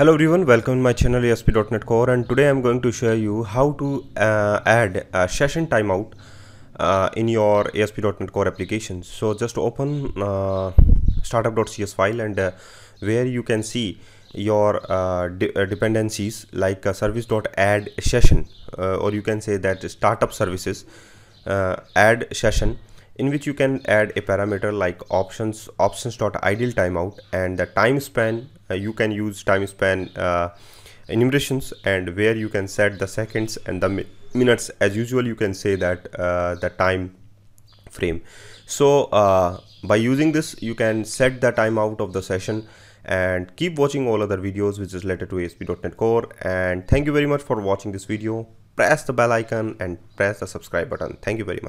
Hello everyone, welcome to my channel ASP.NET Core and today I'm going to show you how to uh, add a session timeout uh, in your ASP.NET Core application. So just open uh, startup.cs file and uh, where you can see your uh, de uh, dependencies like service.add session or you can say that startup services add session in which you can add a parameter like options options dot ideal timeout and the time span uh, you can use time span uh, enumerations and where you can set the seconds and the mi minutes as usual you can say that uh, the time frame so uh, by using this you can set the timeout of the session and keep watching all other videos which is related to ASP.NET Core and thank you very much for watching this video press the bell icon and press the subscribe button thank you very much